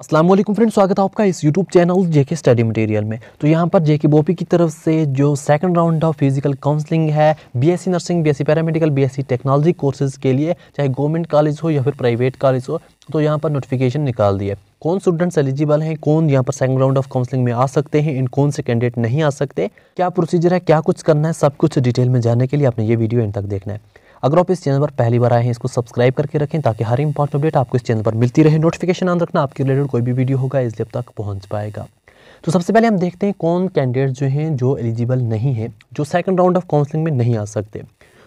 Aslam friend स्वागत है आपका इस YouTube channel JK study material में तो यहाँ पर जेके बोपी की तरफ से जो second round of physical counselling है BSc nursing BSc paramedical BSc technology courses के लिए चाहे गवर्नमेंट कॉलेज हो या फिर प्राइवेट कॉलेज हो तो यहाँ पर नोटिफिकेशन निकाल दिया कौन स्टूडेंट्स एलिजिबल हैं कौन यहाँ पर सेकंड राउंड ऑफ काउंसलिंग में आ सकते हैं इन कौन से कैंडिडेट नहीं आ सकते क्या प्रोसीजर है क्या कुछ करना है सब कुछ डिटेल में जानने के लिए आपने ये वीडियो इन तक देखना है अगर आप इस चैनल पर पहली बार आए हैं इसको सब्सक्राइब करके रखें ताकि हर इंपॉर्टेंट अपडेट आपको इस चैनल पर मिलती रहे नोटिफिकेशन ऑन रखना आपके रिलेटेड कोई भी वीडियो होगा इसलिए अब तक पहुँच पाएगा तो सबसे पहले हम देखते हैं कौन कैंडिडेट जो हैं जो एलिजिबल नहीं है जो सेकेंड राउंड ऑफ काउंसलिंग में नहीं आ सकते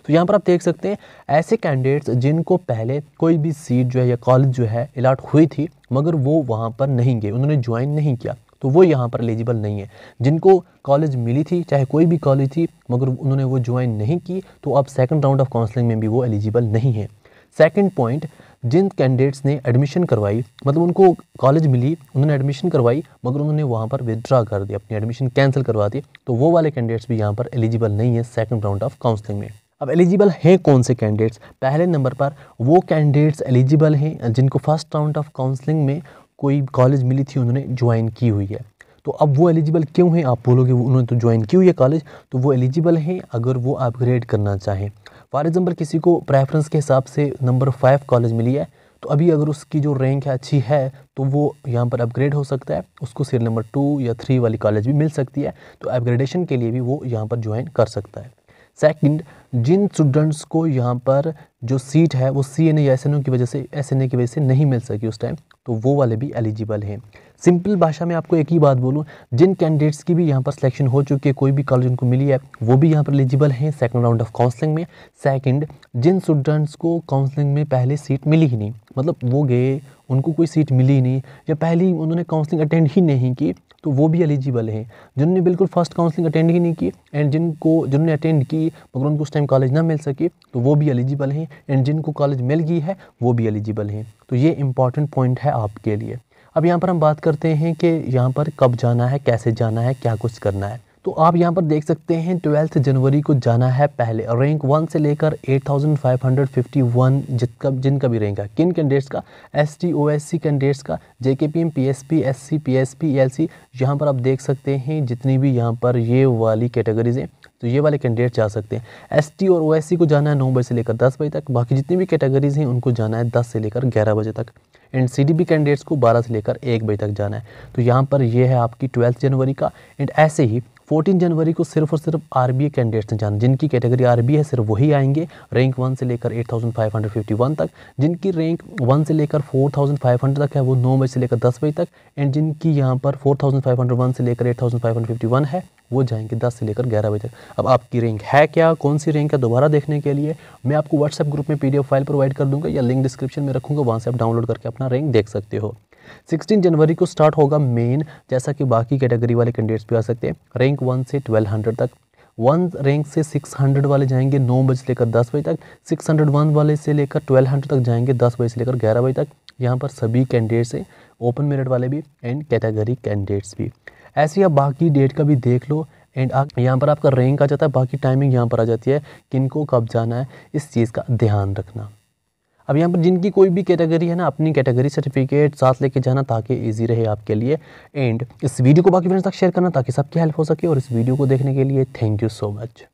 तो यहाँ पर आप देख सकते हैं ऐसे कैंडिडेट्स जिनको पहले कोई भी सीट जो है या कॉलेज जो है अलाट हुई थी मगर वो वहाँ पर नहीं गए उन्होंने ज्वाइन नहीं किया तो वो यहाँ पर एलिजिबल नहीं है जिनको कॉलेज मिली थी चाहे कोई भी कॉलेज थी मगर उन्होंने वो ज्वाइन नहीं की तो अब सेकंड राउंड ऑफ काउंसलिंग में भी वो एलिजिबल नहीं है सेकंड पॉइंट जिन कैंडिडेट्स ने एडमिशन करवाई मतलब उनको कॉलेज मिली उन्होंने एडमिशन करवाई मगर उन्होंने वहाँ पर विदड्रा कर दिया अपनी एडमिशन कैंसिल करवा दी तो वो वाले कैंडिडेट्स भी यहाँ पर एलिजिबल नहीं है सेकंड राउंड ऑफ काउंसलिंग में अब एलिजिबल हैं कौन से कैंडिडेट्स पहले नंबर पर वो कैंडिडेट्स एलिजिबल हैं जिनको फर्स्ट राउंड ऑफ काउंसलिंग में कोई कॉलेज मिली थी उन्होंने ज्वाइन की हुई है तो अब वो एलिजिबल क्यों हैं आप बोलोगे उन्होंने तो ज्वाइन की हुई है कॉलेज तो वो एलिजिबल हैं अगर वो अपग्रेड करना चाहें फॉर एग्ज़ाम्पल किसी को प्रेफरेंस के हिसाब से नंबर फाइव कॉलेज मिली है तो अभी अगर उसकी जो रैंक है अच्छी है तो वो यहाँ पर अपग्रेड हो सकता है उसको सीरियल नंबर टू या थ्री वाली कॉलेज भी मिल सकती है तो अपग्रेडेशन के लिए भी वो यहाँ पर ज्वाइन कर सकता है सेकंड जिन स्टूडेंट्स को यहाँ पर जो सीट है वो सी एन ए या एस एन ओ की वजह से एस एन ए की वजह से नहीं मिल सकी उस टाइम तो वो वाले भी एलिजिबल हैं सिंपल भाषा में आपको एक ही बात बोलूँ जिन कैंडिडेट्स की भी यहाँ पर सिलेक्शन हो चुकी है कोई भी कॉलेज उनको मिली है वो भी यहाँ पर एलिजिबल हैं सेकंड राउंड ऑफ काउंसलिंग में सेकंड जिन स्टूडेंट्स को काउंसलिंग में पहले सीट मिली ही नहीं मतलब वो गए उनको कोई सीट मिली ही नहीं या पहले उन्होंने काउंसलिंग अटेंड ही नहीं की तो वो भी एलिजिबल हैं जिन्होंने बिल्कुल फर्स्ट काउंसलिंग अटेंड ही नहीं की एंड जिनको जिन्होंने अटेंड की मगर उनको उस टाइम कॉलेज ना मिल सके तो वो भी एलिजिबल हैं एंड जिनको कॉलेज मिल गई है वो भी एलिजिबल हैं तो ये इंपॉर्टेंट पॉइंट है आपके लिए अब यहाँ पर हम बात करते हैं कि यहाँ पर कब जाना है कैसे जाना है क्या कुछ करना है तो आप यहाँ पर देख सकते हैं ट्वेल्थ जनवरी को जाना है पहले रैंक वन से लेकर 8551 जितका जिनका भी रैंक है किन कैंडिडेट्स का S T O S C candidates का J K P M P S P S C P S P L C यहाँ पर आप देख सकते हैं जितनी भी यहाँ पर ये वाली कैटेगरीज हैं तो ये वाले कैंडिडेट जा सकते हैं एस टी और ओ एस सी को जाना है नौ बजे से लेकर दस बजे तक बाकी जितनी भी कैटेगरीज हैं उनको जाना है दस से लेकर ग्यारह बजे तक and C D B candidates को बारह से लेकर एक बजे तक जाना है तो यहाँ पर ये है आपकी ट्वेल्थ जनवरी का एंड ऐसे ही 14 जनवरी को सिर्फ और सिर्फ आर बी कैंडिडेट्स जान जिनकी कैटेगरी आर है सिर्फ वही आएंगे रैंक वन से लेकर 8,551 तक जिनकी रैंक वन से लेकर 4,500 तक है वो नौ बजे से लेकर दस बजे तक एंड जिनकी यहाँ पर 4,501 से लेकर 8,551 है वो जाएंगे 10 से लेकर 11 बजे तक अब आपकी रैंक है क्या कौन सी रैंक है दोबारा देखने के लिए मैं आपको व्हाट्सएप ग्रुप में एफ फाइल प्रोवाइड कर दूँगा या लिंक डिस्क्रिप्शन में रखूँगा वहाँ से आप डाउनलोड करके अपना रैंक देख सकते हो 16 जनवरी को स्टार्ट होगा मेन जैसा कि बाकी कैटेगरी वाले कैंडिडेट्स भी आ सकते हैं रैंक वन से 1200 तक वन रैंक से 600 वाले जाएंगे नौ बजे से लेकर दस बजे तक 601 वाले से लेकर 1200 तक जाएंगे दस बजे से लेकर ग्यारह बजे तक यहाँ पर सभी कैंडिडेट्स हैं ओपन मेरिट वाले भी एंड कैटेगरी कैंडिडेट्स भी ऐसे ही आप बाकी डेट का भी देख लो एंड आप यहाँ पर आपका रैंक आ जाता है बाकी टाइमिंग यहाँ पर आ जाती है किनको कब जाना है इस चीज़ का ध्यान रखना अब यहाँ पर जिनकी कोई भी कैटेगरी है ना अपनी कैटेगरी सर्टिफिकेट साथ लेके जाना ताकि ईजी रहे आपके लिए एंड इस वीडियो को बाकी फ्रेंड्स तक शेयर करना ताकि सबकी हेल्प हो सके और इस वीडियो को देखने के लिए थैंक यू सो मच